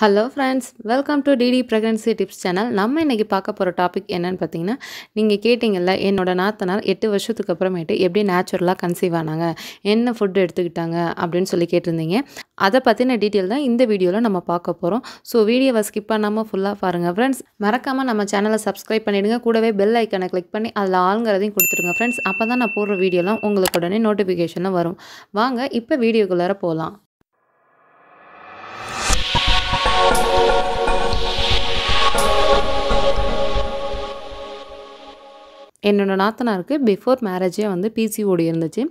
hello friends welcome to DD pregnancy tips channel நம்ம இன்றைக்கி பார்க்க போகிற டாபிக் என்னென்னு பார்த்தீங்கன்னா நீங்கள் கேட்டிங்கல்ல என்னோட நாத்தனால் எட்டு வருஷத்துக்கு அப்புறமேட்டு எப்படி நேச்சுரலாக கன்சீவ் ஆனாங்க என்ன ஃபுட் எடுத்துக்கிட்டாங்க அப்படின்னு சொல்லி கேட்டிருந்தீங்க அதை பற்றின டீட்டெயில் தான் இந்த வீடியோவில் நம்ம பார்க்க போகிறோம் ஸோ வீடியோவை ஸ்கிப் பண்ணாமல் ஃபுல்லாக பாருங்கள் ஃப்ரெண்ட்ஸ் மறக்காமல் நம்ம சேனலை சப்ஸ்கிரைப் பண்ணிவிடுங்க கூடவே பெல் ஐக்கனை கிளிக் பண்ணி அதில் ஆளுங்கிறதையும் கொடுத்துருங்க ஃப்ரெண்ட்ஸ் அப்போ தான் நான் போடுற வீடியோலாம் உங்களுக்கு உடனே நோட்டிஃபிகேஷனில் வரும் வாங்க இப்போ வீடியோக்குள்ளார போகலாம் என்னோடய நாத்தனாருக்கு பிஃபோர் மேரேஜே வந்து பிசிஓடி இருந்துச்சு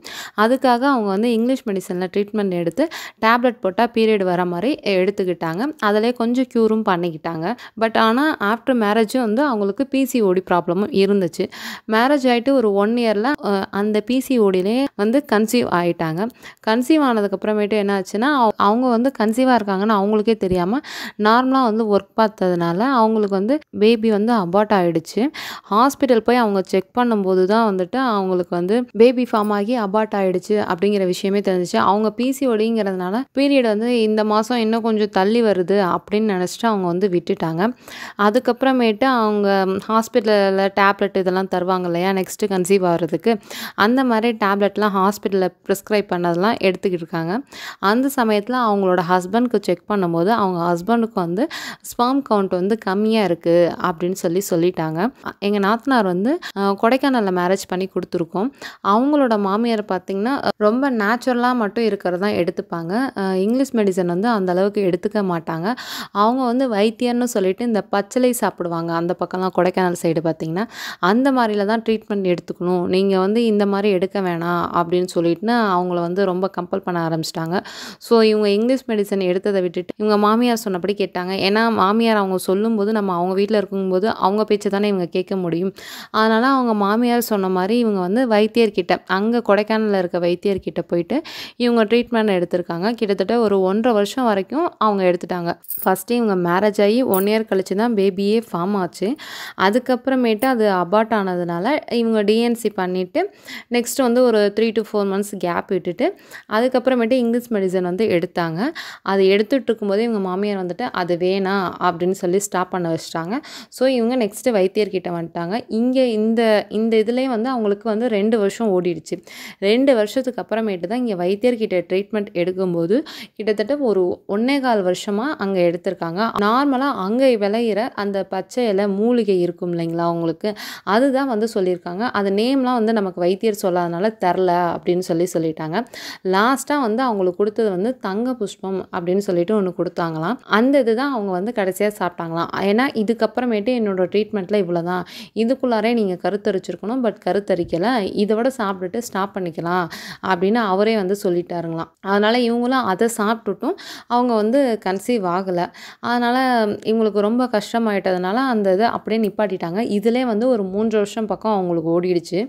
அதுக்காக அவங்க வந்து இங்கிலீஷ் மெடிசனில் ட்ரீட்மெண்ட் எடுத்து டேப்லெட் போட்டால் பீரியட் வர மாதிரி எடுத்துக்கிட்டாங்க அதிலே கொஞ்சம் க்யூரும் பண்ணிக்கிட்டாங்க பட் ஆனால் ஆஃப்டர் மேரேஜும் வந்து அவங்களுக்கு பிசிஓடி ப்ராப்ளமும் இருந்துச்சு மேரேஜ் ஆகிட்டு ஒரு ஒன் இயரில் அந்த பிசிஓடிலே வந்து கன்சீவ் ஆகிட்டாங்க கன்சீவ் ஆனதுக்கப்புறமேட்டு என்ன ஆச்சுன்னா அவங்க வந்து கன்சீவாக இருக்காங்கன்னு அவங்களுக்கே தெரியாமல் நார்மலாக வந்து ஒர்க் பார்த்ததுனால அவங்களுக்கு வந்து பேபி வந்து அபார்ட் ஆகிடுச்சு ஹாஸ்பிட்டல் போய் அவங்க செக் செக் பண்ணும்போது தான் வந்துட்டு அவங்களுக்கு வந்து பேபி ஃபார்ம் ஆகி அபார்ட் ஆகிடுச்சு அப்படிங்கிற விஷயமே தெரிஞ்சிச்சு அவங்க பிசிஓடிங்கிறதுனால பீரியட் வந்து இந்த மாதம் இன்னும் கொஞ்சம் தள்ளி வருது அப்படின்னு நினச்சிட்டு அவங்க வந்து விட்டுட்டாங்க அதுக்கப்புறமேட்டு அவங்க ஹாஸ்பிட்டலில் டேப்லெட் இதெல்லாம் தருவாங்க இல்லையா நெக்ஸ்ட்டு கன்சீவ் ஆகிறதுக்கு அந்த மாதிரி டேப்லெட்லாம் ஹாஸ்பிட்டலில் ப்ரிஸ்கிரைப் பண்ணதெல்லாம் எடுத்துக்கிட்டு இருக்காங்க அந்த சமயத்தில் அவங்களோட ஹஸ்பண்ட்க்கு செக் பண்ணும்போது அவங்க ஹஸ்பண்டுக்கு வந்து ஸ்பாம் கவுண்ட் வந்து கம்மியாக இருக்குது அப்படின்னு சொல்லி சொல்லிட்டாங்க எங்கள் நாத்தனார் வந்து கொடைக்கானலில் மேரேஜ் பண்ணி கொடுத்துருக்கோம் அவங்களோட மாமியார் பார்த்திங்கன்னா ரொம்ப நேச்சுரலாக மட்டும் இருக்கிறது தான் எடுத்துப்பாங்க இங்கிலீஷ் மெடிசன் வந்து அந்த அளவுக்கு எடுத்துக்க மாட்டாங்க அவங்க வந்து வைத்தியர்னு சொல்லிட்டு இந்த பச்சிலை சாப்பிடுவாங்க அந்த பக்கம்லாம் கொடைக்கானல் சைடு பார்த்திங்கன்னா அந்த மாதிரியில் தான் ட்ரீட்மெண்ட் எடுத்துக்கணும் நீங்கள் வந்து இந்த மாதிரி எடுக்க வேணாம் அப்படின்னு சொல்லிட்டுன்னு அவங்கள வந்து ரொம்ப கம்பல் பண்ண ஆரம்பிச்சிட்டாங்க ஸோ இவங்க இங்கிலீஷ் மெடிசன் எடுத்ததை விட்டுட்டு இவங்க மாமியார் சொன்னபடி கேட்டாங்க ஏன்னா மாமியார் அவங்க சொல்லும்போது நம்ம அவங்க வீட்டில் இருக்கும்போது அவங்க பேச்சு தானே இவங்க கேட்க முடியும் அதனால் அவங்க மாமியார் சொன்ன மாதிரி இவங்க வந்து வைத்தியர்கிட்ட அங்கே கொடைக்கானலில் இருக்க வைத்தியர்கிட்ட போயிட்டு இவங்க ட்ரீட்மெண்ட் எடுத்திருக்காங்க கிட்டத்தட்ட ஒரு ஒன்றரை வருஷம் வரைக்கும் அவங்க எடுத்துட்டாங்க ஃபஸ்ட்டு இவங்க மேரேஜ் ஆகி ஒன் இயர் கழிச்சு தான் பேபியே ஃபார்ம் ஆச்சு அதுக்கப்புறமேட்டு அது அபார்ட் ஆனதுனால இவங்க டிஎன்சி பண்ணிவிட்டு நெக்ஸ்ட் வந்து ஒரு three to four months gap விட்டுட்டு அதுக்கப்புறமேட்டு இங்கிலீஷ் மெடிசன் வந்து எடுத்தாங்க அது எடுத்துகிட்டு இருக்கும்போது இவங்க மாமியார் வந்துட்டு அது வேணாம் அப்படின்னு சொல்லி ஸ்டாப் பண்ண வச்சிட்டாங்க ஸோ இவங்க நெக்ஸ்ட்டு வைத்தியர்கிட்ட வந்துட்டாங்க இங்கே இந்த இந்த இதுலேயே வந்து அவங்களுக்கு வந்து ரெண்டு வருஷம் ஓடிடுச்சு ரெண்டு வருஷத்துக்கு அப்புறமேட்டு தான் இங்கே வைத்தியர்கிட்ட ட்ரீட்மெண்ட் எடுக்கும்போது கிட்டத்தட்ட ஒரு ஒன்னே கால் வருஷமாக அங்கே எடுத்திருக்காங்க நார்மலாக அங்கே விளையிற அந்த பச்சை இலை மூலிகை இருக்கும் இல்லைங்களா அவங்களுக்கு அதுதான் வந்து சொல்லியிருக்காங்க அது நேம்லாம் வந்து நமக்கு வைத்தியர் சொல்லாதனால தரல அப்படின்னு சொல்லி சொல்லிட்டாங்க லாஸ்ட்டாக வந்து அவங்களுக்கு கொடுத்தது வந்து தங்க புஷ்பம் அப்படின்னு சொல்லிட்டு ஒன்று கொடுத்தாங்களாம் அந்த இது தான் அவங்க வந்து கடைசியாக சாப்பிட்டாங்களாம் ஏன்னா இதுக்கப்புறமேட்டு என்னோடய ட்ரீட்மெண்ட்டில் இவ்வளோ தான் இதுக்குள்ளாரே நீங்கள் கருத்து கருத்தரிச்சிருக்கணும் பட் கருத்தரிக்கலை இதை விட சாப்பிட்டுட்டு ஸ்டாப் பண்ணிக்கலாம் அப்படின்னு அவரே வந்து சொல்லிட்டாருங்களாம் அதனால் இவங்களும் அதை சாப்பிட்டுட்டும் அவங்க வந்து கன்சீவ் ஆகலை அதனால் இவங்களுக்கு ரொம்ப கஷ்டமாயிட்டதுனால அந்த இதை அப்படியே நிப்பாட்டிட்டாங்க இதிலே வந்து ஒரு மூன்று வருஷம் பக்கம் அவங்களுக்கு ஓடிடுச்சு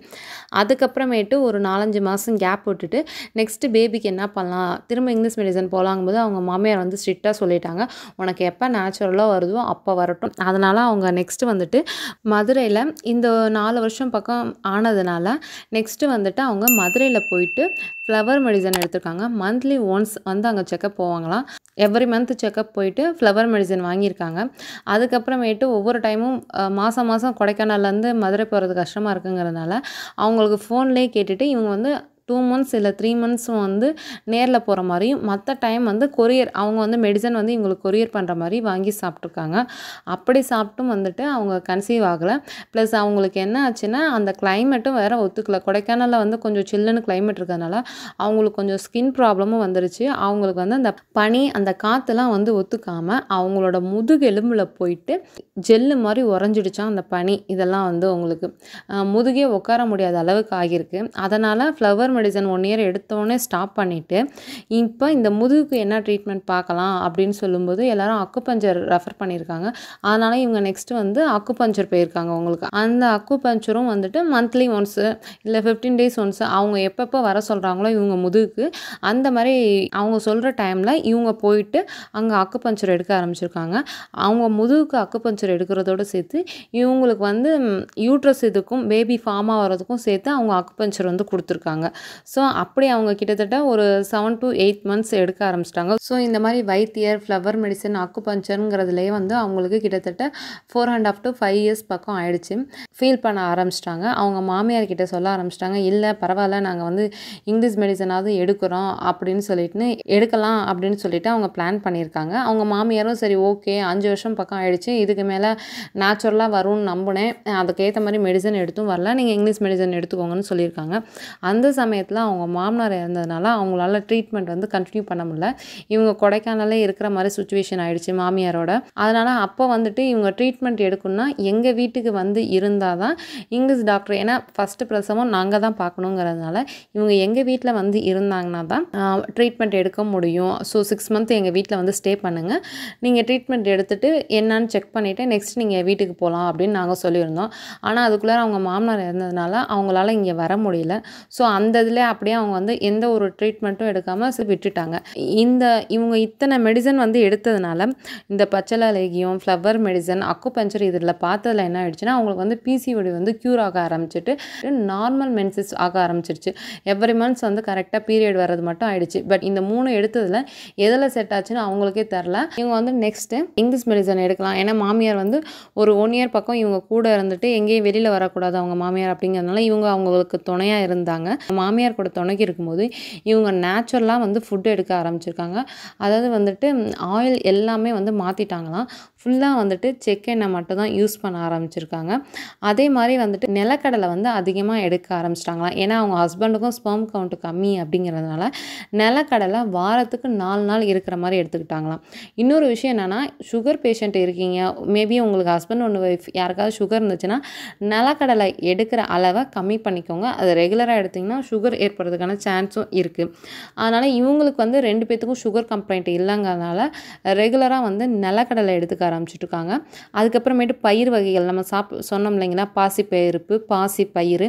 அதுக்கப்புறமேட்டு ஒரு நாலஞ்சு மாதம் கேப் விட்டுட்டு நெக்ஸ்ட்டு பேபிக்கு என்ன பண்ணலாம் திரும்ப இங்கிலீஷ் மெடிசன் போலாங்கும்போது அவங்க மாமியார் வந்து ஸ்ட்ரிக்டாக சொல்லிட்டாங்க உனக்கு எப்போ நேச்சுரலாக வருதோ அப்போ வரட்டும் அதனால் அவங்க நெக்ஸ்ட்டு வந்துட்டு மதுரையில் இந்த நாலு வருஷம் பக்கம் ஆனதுனால நெக்ஸ்ட்டு வந்துட்டு அவங்க மதுரையில் போயிட்டு ஃப்ளவர் மெடிசன் எடுத்திருக்காங்க மந்த்லி ஒன்ஸ் வந்து அங்கே செக்கப் போவாங்களாம் எவ்ரி மந்த் செக்கப் போயிட்டு ஃப்ளவர் மெடிசன் வாங்கியிருக்காங்க அதுக்கப்புறமேட்டு ஒவ்வொரு டைமும் மாதம் மாதம் கொடைக்கானல்லேருந்து மதுரை போகிறது கஷ்டமாக இருக்குங்கிறதுனால அவங்களுக்கு ஃபோன்லேயே கேட்டுட்டு இவங்க வந்து டூ மந்த்ஸ் இல்லை த்ரீ மந்த்ஸும் வந்து நேரில் போகிற மாதிரியும் மற்ற டைம் வந்து கொரியர் அவங்க வந்து மெடிசன் வந்து இவங்களுக்கு கொரியர் பண்ணுற மாதிரி வாங்கி சாப்பிட்ருக்காங்க அப்படி சாப்பிட்டும் வந்துட்டு அவங்க கன்சீவ் ஆகலை ப்ளஸ் அவங்களுக்கு என்ன ஆச்சுன்னா அந்த கிளைமேட்டும் வேறு ஒத்துக்கலை கொடைக்கானலில் வந்து கொஞ்சம் சில்லுன்னு கிளைமேட் இருக்கிறதுனால அவங்களுக்கு கொஞ்சம் ஸ்கின் ப்ராப்ளமும் வந்துருச்சு அவங்களுக்கு வந்து அந்த பனி அந்த காற்றுலாம் வந்து ஒத்துக்காமல் அவங்களோட முதுகெலும்பில் போயிட்டு ஜெல்லு மாதிரி உறைஞ்சிடுச்சான் அந்த பனி இதெல்லாம் வந்து அவங்களுக்கு முதுகே உட்கார முடியாத அளவுக்கு ஆகியிருக்கு அதனால் ஃப்ளவர் மெடிசன் ஒன் இயர் எடுத்தோடனே ஸ்டாப் பண்ணிவிட்டு இப்போ இந்த முதுகுக்கு என்ன ட்ரீட்மெண்ட் பார்க்கலாம் அப்படின்னு சொல்லும்போது அக்கு பஞ்சர் ரெஃபர் பண்ணியிருக்காங்க அதனால் இவங்க நெக்ஸ்ட்டு வந்து பஞ்சர் போயிருக்காங்க உங்களுக்கு அந்த பஞ்சரும் வந்துட்டு மந்த்லி ஒன்ஸு இல்லை ஃபிஃப்டீன் டேஸ் ஒன்ஸு அவங்க எப்பப்போ வர சொல்கிறாங்களோ இவங்க முதுகுக்கு அந்த மாதிரி அவங்க சொல்கிற டைமில் இவங்க போயிட்டு அங்கே பஞ்சர் எடுக்க ஆரம்பிச்சிருக்காங்க அவங்க முதுகுக்கு பஞ்சர் எடுக்கிறதோடு சேர்த்து இவங்களுக்கு வந்து யூட்ரஸ் இதுக்கும் பேபி ஃபார்மாக வரதுக்கும் சேர்த்து அவங்க பஞ்சர் வந்து கொடுத்துருக்காங்க ஸோ அப்படி அவங்க கிட்டத்தட்ட ஒரு செவன் டு எயிட் மந்த்ஸ் எடுக்க ஆரம்பிச்சிட்டாங்க ஸோ இந்த மாதிரி வைத்தியர் ஃப்ளவர் மெடிசன் அக்குபஞ்சருங்கிறதுலேயே வந்து அவங்களுக்கு கிட்டத்தட்ட four and half to five years பக்கம் ஆயிடுச்சு ஃபீல் பண்ண ஆரம்பிச்சிட்டாங்க அவங்க மாமியார் கிட்ட சொல்ல ஆரம்பிச்சிட்டாங்க இல்லை பரவாயில்ல நாங்கள் வந்து இங்கிலீஷ் மெடிசனாவது எடுக்கிறோம் அப்படின்னு சொல்லிட்டு எடுக்கலாம் அப்படின்னு சொல்லிட்டு அவங்க பிளான் பண்ணியிருக்காங்க அவங்க மாமியாரும் சரி ஓகே அஞ்சு வருஷம் பக்கம் ஆயிடுச்சு இதுக்கு மேலே நேச்சுரலாக வரும்னு நம்பினேன் அதுக்கேற்ற மாதிரி மெடிசன் எடுத்தும் வரல நீங்கள் இங்கிலீஷ் மெடிசன் எடுத்துக்கோங்கன்னு சொல்லியிருக்காங்க அந்த சமயம் சமயத்தில் அவங்க மாமனார் இறந்ததுனால அவங்களால ட்ரீட்மெண்ட் வந்து கண்டினியூ பண்ண முடியல இவங்க கொடைக்கானலே இருக்கிற மாதிரி சுச்சுவேஷன் ஆயிடுச்சு மாமியாரோட அதனால் அப்போ வந்துட்டு இவங்க ட்ரீட்மெண்ட் எடுக்கணும்னா எங்கள் வீட்டுக்கு வந்து இருந்தால் தான் இங்கிலீஷ் டாக்டர் ஏன்னா ஃபஸ்ட்டு பிரசவம் நாங்கள் தான் பார்க்கணுங்கிறதுனால இவங்க எங்கள் வீட்டில் வந்து இருந்தாங்கன்னா தான் ட்ரீட்மெண்ட் எடுக்க முடியும் ஸோ சிக்ஸ் மந்த் எங்கள் வீட்டில் வந்து ஸ்டே பண்ணுங்கள் நீங்கள் ட்ரீட்மெண்ட் எடுத்துகிட்டு என்னன்னு செக் பண்ணிவிட்டு நெக்ஸ்ட் நீங்கள் வீட்டுக்கு போகலாம் அப்படின்னு நாங்கள் சொல்லியிருந்தோம் ஆனால் அதுக்குள்ளே அவங்க மாமனார் இருந்ததுனால அவங்களால இங்கே வர முடியல ஸோ அந்த இதில் அப்படியே அவங்க வந்து எந்த ஒரு ட்ரீட்மெண்ட்டும் எடுக்காமல் விட்டுட்டாங்க இந்த இவங்க இத்தனை மெடிசன் வந்து எடுத்ததுனால இந்த பச்சளை லேகியம் ஃப்ளவர் மெடிசன் அக்குபஞ்சர் இதில் பார்த்ததில் என்ன ஆயிடுச்சுன்னா அவங்களுக்கு வந்து பிசிஓடி வந்து க்யூர் ஆக ஆரம்பிச்சிட்டு நார்மல் மென்சஸ் ஆக ஆரம்பிச்சிருச்சு எவ்ரி மந்த்ஸ் வந்து கரெக்டாக பீரியட் வர்றது மட்டும் ஆயிடுச்சு பட் இந்த மூணு எடுத்ததில் எதில் செட் ஆச்சுன்னு அவங்களுக்கே தெரில இவங்க வந்து நெக்ஸ்ட்டு இங்கிலீஷ் மெடிசன் எடுக்கலாம் ஏன்னா மாமியார் வந்து ஒரு ஒன் இயர் பக்கம் இவங்க கூட இருந்துட்டு எங்கேயும் வெளியில் வரக்கூடாது அவங்க மாமியார் அப்படிங்கிறதுனால இவங்க அவங்களுக்கு துணையாக இருந்தாங்க மா மாமியார் கூட துணைக்கு இருக்கும்போது இவங்க நேச்சுரலாக வந்து ஃபுட் எடுக்க ஆரம்பிச்சிருக்காங்க அதாவது வந்துட்டு ஆயில் எல்லாமே வந்து மாற்றிட்டாங்களாம் ஃபுல்லாக வந்துட்டு செக் எண்ணெய் மட்டும் தான் யூஸ் பண்ண ஆரம்பிச்சிருக்காங்க அதே மாதிரி வந்துட்டு நிலக்கடலை வந்து அதிகமாக எடுக்க ஆரம்பிச்சிட்டாங்களாம் ஏன்னா அவங்க ஹஸ்பண்டுக்கும் ஸ்பெர்ம் கவுண்ட்டு கம்மி அப்படிங்கிறதுனால நிலக்கடலை வாரத்துக்கு நாலு நாள் இருக்கிற மாதிரி எடுத்துக்கிட்டாங்களாம் இன்னொரு விஷயம் என்னென்னா சுகர் பேஷண்ட் இருக்கீங்க மேபி உங்களுக்கு ஹஸ்பண்ட் ஒன்று ஒய்ஃப் யாருக்காவது சுகர் இருந்துச்சுன்னா நிலக்கடலை எடுக்கிற அளவை கம்மி பண்ணிக்கோங்க அது ரெகுலராக எடுத்திங்கன்னா சுகர் ஏற்படுறதுக்கான சான்ஸும் இருக்குது அதனால் இவங்களுக்கு வந்து ரெண்டு பேத்துக்கும் சுகர் கம்ப்ளைண்ட் இல்லைங்கிறதுனால ரெகுலராக வந்து நிலக்கடலை எடுத்துக்க ஆரம்பிச்சிட்ருக்காங்க அதுக்கப்புறமேட்டு பயிர் வகைகள் நம்ம சாப் சொன்னோம் இல்லைங்கன்னா பாசி பயிருப்பு பாசி பயிர்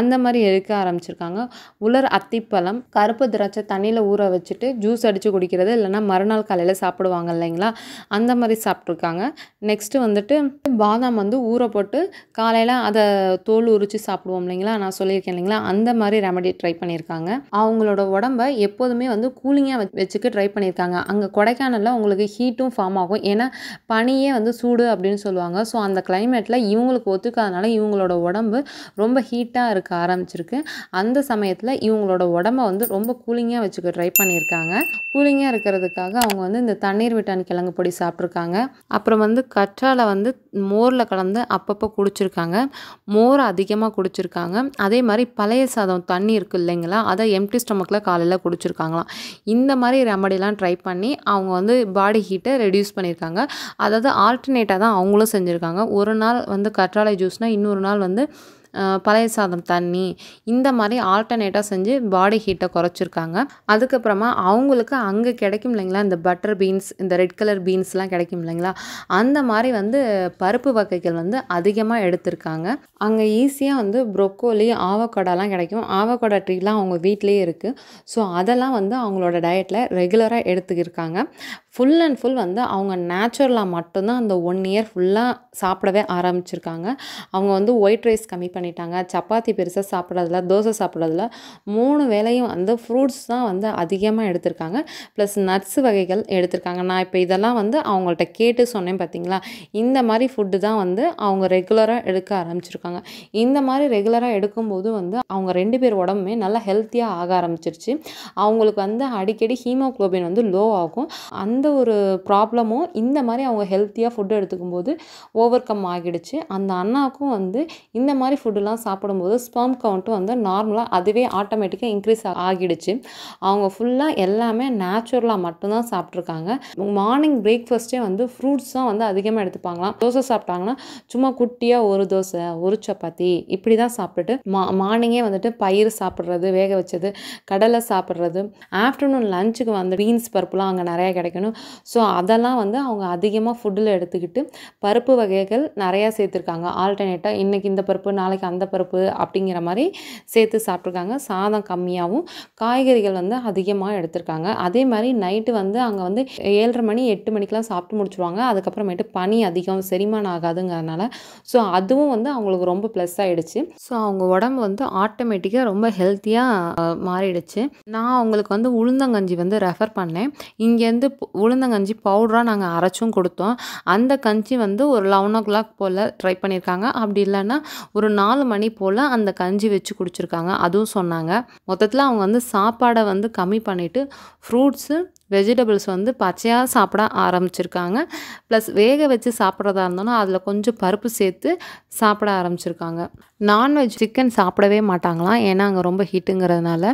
அந்த மாதிரி எடுக்க ஆரம்பிச்சிருக்காங்க உலர் அத்திப்பழம் கருப்பு திராட்சை தண்ணியில் ஊற வச்சுட்டு ஜூஸ் அடித்து குடிக்கிறது இல்லைனா மறுநாள் காலையில் சாப்பிடுவாங்க இல்லைங்களா அந்த மாதிரி சாப்பிட்ருக்காங்க நெக்ஸ்ட்டு வந்துட்டு பாதாம் வந்து ஊற போட்டு காலையில் அதை தோல் உரித்து சாப்பிடுவோம் இல்லைங்களா நான் சொல்லியிருக்கேன் இல்லைங்களா அந்த மாதிரி ரெமடி ட்ரை பண்ணியிருக்காங்க அவங்களோட உடம்பை எப்போதுமே வந்து கூலிங்காக வச்சுக்க ட்ரை பண்ணியிருக்காங்க அங்கே கொடைக்கானலில் உங்களுக்கு ஹீட்டும் ஃபார்ம் ஆகும் ஏன்னா பனியே வந்து சூடு அப்படின்னு சொல்லுவாங்க ஸோ அந்த கிளைமேட்டில் இவங்களுக்கு ஒத்துக்காதனால இவங்களோட உடம்பு ரொம்ப ஹீட்டாக இருக்க ஆரம்பிச்சிருக்கு அந்த சமயத்தில் இவங்களோட உடம்பை வந்து ரொம்ப கூலிங்காக வச்சுக்க ட்ரை பண்ணியிருக்காங்க கூலிங்காக இருக்கிறதுக்காக அவங்க வந்து இந்த தண்ணீர் விட்டான் கிழங்கு பொடி சாப்பிட்ருக்காங்க அப்புறம் வந்து கற்றாழை வந்து மோரில் கலந்து அப்பப்போ குடிச்சிருக்காங்க மோர் அதிகமாக குடிச்சிருக்காங்க அதே மாதிரி பழைய சாதம் தண்ணி இருக்குது இல்லைங்களா அதை எம்டி ஸ்டொமக்கில் காலையில் குடிச்சிருக்காங்களாம் இந்த மாதிரி ரெமடிலாம் ட்ரை பண்ணி அவங்க வந்து பாடி ஹீட்டை ரெடியூஸ் பண்ணியிருக்காங்க அதை அதாவது ஆல்டர்னேட்டாக தான் அவங்களும் செஞ்சுருக்காங்க ஒரு நாள் வந்து கற்றாழை ஜூஸ்னால் இன்னொரு நாள் வந்து பழைய சாதம் தண்ணி இந்த மாதிரி ஆல்டர்னேட்டாக செஞ்சு பாடி ஹீட்டை குறைச்சிருக்காங்க அதுக்கப்புறமா அவங்களுக்கு அங்கே கிடைக்கும் இல்லைங்களா இந்த பட்டர் பீன்ஸ் இந்த ரெட் கலர் பீன்ஸ்லாம் கிடைக்கும் இல்லைங்களா அந்த மாதிரி வந்து பருப்பு வகைகள் வந்து அதிகமாக எடுத்திருக்காங்க அங்கே ஈஸியாக வந்து ப்ரொக்கோலி ஆவக்கோடாலாம் கிடைக்கும் ஆவக்கோடா ட்ரீலாம் அவங்க வீட்லேயே இருக்குது ஸோ அதெல்லாம் வந்து அவங்களோட டயட்டில் ரெகுலராக எடுத்துக்கிருக்காங்க ஃபுல் அண்ட் ஃபுல் வந்து அவங்க நேச்சுரலாக மட்டும்தான் அந்த ஒன் இயர் ஃபுல்லாக சாப்பிடவே ஆரம்பிச்சிருக்காங்க அவங்க வந்து ஒயிட் ரைஸ் கம்மி பண்ணி பண்ணிட்டாங்க சப்பாத்தி பெருசாக சாப்பிட்றதில்ல தோசை சாப்பிட்றதில்ல மூணு வேலையும் வந்து ஃப்ரூட்ஸ் தான் வந்து அதிகமாக எடுத்திருக்காங்க ப்ளஸ் நட்ஸ் வகைகள் எடுத்திருக்காங்க நான் இப்போ இதெல்லாம் வந்து அவங்கள்ட்ட கேட்டு சொன்னேன் பார்த்தீங்களா இந்த மாதிரி ஃபுட்டு தான் வந்து அவங்க ரெகுலராக எடுக்க ஆரம்பிச்சிருக்காங்க இந்த மாதிரி ரெகுலராக எடுக்கும்போது வந்து அவங்க ரெண்டு பேர் உடம்புமே நல்லா ஹெல்த்தியாக ஆக ஆரம்பிச்சிருச்சு அவங்களுக்கு வந்து அடிக்கடி ஹீமோக்ளோபின் வந்து லோ ஆகும் அந்த ஒரு ப்ராப்ளமும் இந்த மாதிரி அவங்க ஹெல்த்தியாக ஃபுட்டு எடுத்துக்கும் போது ஓவர் கம் ஆகிடுச்சு அந்த அண்ணாவுக்கும் வந்து இந்த மாதிரி ஃபுட் ஃபுட்டுலாம் சாப்பிடும்போது ஸ்பெர்ம் கவுண்ட்டும் வந்து நார்மலாக அதுவே ஆட்டோமேட்டிக்காக இன்க்ரீஸ் ஆகிடுச்சு அவங்க ஃபுல்லாக எல்லாமே நேச்சுரலாக மட்டும்தான் சாப்பிட்ருக்காங்க மார்னிங் பிரேக்ஃபாஸ்ட்டே வந்து ஃப்ரூட்ஸ் தான் வந்து அதிகமாக எடுத்துப்பாங்களாம் தோசை சாப்பிட்டாங்கன்னா சும்மா குட்டியாக ஒரு தோசை ஒரு சப்பாத்தி இப்படி தான் சாப்பிட்டுட்டு மா மார்னிங்கே வந்துட்டு பயிர் சாப்பிட்றது வேக வச்சது கடலை சாப்பிட்றது ஆஃப்டர்நூன் லஞ்சுக்கு வந்து பீன்ஸ் பருப்புலாம் அங்கே நிறையா கிடைக்கணும் ஸோ அதெல்லாம் வந்து அவங்க அதிகமாக ஃபுட்டில் எடுத்துக்கிட்டு பருப்பு வகைகள் நிறையா சேர்த்துருக்காங்க ஆல்டர்னேட்டாக இன்றைக்கி இந்த பருப்பு நாளைக்கு அந்த பருப்பு அப்படிங்கிற மாதிரி சேர்த்து சாப்பிட்ருக்காங்க சாதம் கம்மியாகவும் காய்கறிகள் வந்து அதிகமாக எடுத்திருக்காங்க அதே மாதிரி நைட்டு வந்து அங்கே வந்து ஏழரை மணி எட்டு மணிக்கெலாம் சாப்பிட்டு முடிச்சுருவாங்க அதுக்கப்புறமேட்டு பனி அதிகம் செரிமானம் ஆகாதுங்கிறதுனால ஸோ அதுவும் வந்து அவங்களுக்கு ரொம்ப ப்ளஸ் ஆகிடுச்சு ஸோ அவங்க உடம்பு வந்து ஆட்டோமேட்டிக்காக ரொம்ப ஹெல்த்தியாக மாறிடுச்சு நான் அவங்களுக்கு வந்து உளுந்தங்கஞ்சி வந்து ரெஃபர் பண்ணேன் இங்கேருந்து உளுந்தங்கஞ்சி பவுடராக நாங்கள் அரைச்சும் கொடுத்தோம் அந்த கஞ்சி வந்து ஒரு லெவன் ஓ கிளாக் போல் ட்ரை பண்ணியிருக்காங்க அப்படி இல்லைன்னா ஒரு நாலு மணி போல் அந்த கஞ்சி வச்சு குடிச்சிருக்காங்க அதுவும் சொன்னாங்க மொத்தத்தில் அவங்க வந்து சாப்பாடை வந்து கம்மி பண்ணிவிட்டு ஃப்ரூட்ஸு வெஜிடபிள்ஸ் வந்து பச்சையாக சாப்பிட ஆரம்பிச்சிருக்காங்க ப்ளஸ் வேக வச்சு சாப்பிட்றதா இருந்தோன்னா அதில் கொஞ்சம் பருப்பு சேர்த்து சாப்பிட ஆரம்பிச்சிருக்காங்க நான்வெஜ் சிக்கன் சாப்பிடவே மாட்டாங்களாம் ஏன்னா அங்கே ரொம்ப ஹீட்டுங்கிறதுனால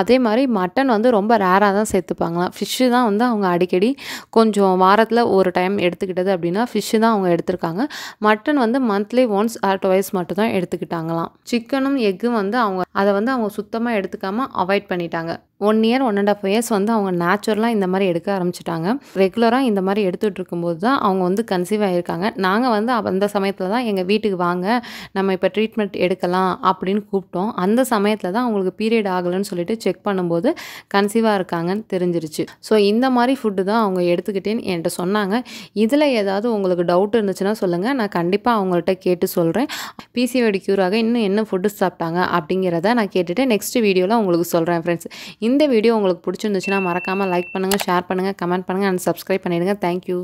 அதே மாதிரி மட்டன் வந்து ரொம்ப ரேராக தான் சேர்த்துப்பாங்களாம் ஃபிஷ்ஷு தான் வந்து அவங்க அடிக்கடி கொஞ்சம் வாரத்தில் ஒரு டைம் எடுத்துக்கிட்டது அப்படின்னா ஃபிஷ்ஷு தான் அவங்க எடுத்திருக்காங்க மட்டன் வந்து மந்த்லி ஒன்ஸ் ஆர் டுவைஸ் மட்டும் தான் எடுத்துக்கிட்டாங்களாம் சிக்கனும் எக்கும் வந்து அவங்க அதை வந்து அவங்க சுத்தமாக எடுத்துக்காமல் அவாய்ட் பண்ணிட்டாங்க one year one and half years வந்து அவங்க நேச்சுரலாக இந்த மாதிரி எடுக்க ஆரம்பிச்சிட்டாங்க ரெகுலராக இந்த மாதிரி எடுத்துகிட்டு இருக்கும்போது தான் அவங்க வந்து கன்சீவ் ஆகியிருக்காங்க நாங்கள் வந்து அந்த சமயத்தில் தான் எங்கள் வீட்டுக்கு வாங்க நம்ம இப்போ ட்ரீட்மெண்ட் எடுக்கலாம் அப்படின்னு கூப்பிட்டோம் அந்த சமயத்தில் தான் அவங்களுக்கு பீரியட் ஆகலைன்னு சொல்லிட்டு செக் பண்ணும்போது கன்சீவாக இருக்காங்கன்னு தெரிஞ்சிருச்சு ஸோ இந்த மாதிரி ஃபுட்டு தான் அவங்க எடுத்துக்கிட்டேன்னு என்கிட்ட சொன்னாங்க இதில் ஏதாவது உங்களுக்கு டவுட் இருந்துச்சுன்னா சொல்லுங்கள் நான் கண்டிப்பாக அவங்கள்ட்ட கேட்டு சொல்கிறேன் பிசிஓடி க்யூராக இன்னும் என்ன ஃபுட்டு சாப்பிட்டாங்க அப்படிங்கிறத நான் கேட்டுட்டு நெக்ஸ்ட் வீடியோவில் உங்களுக்கு சொல்கிறேன் ஃப்ரெண்ட்ஸ் இந்த வீடியோ உங்களுக்கு பிடிச்சிருந்துச்சுன்னா மறக்காமல் லைக் பண்ணுங்கள் ஷேர் பண்ணுங்கள் கமெண்ட் பண்ணுங்கள் அண்ட் சப்ஸ்கிரைப் பண்ணிவிடுங்க தேங்க்யூ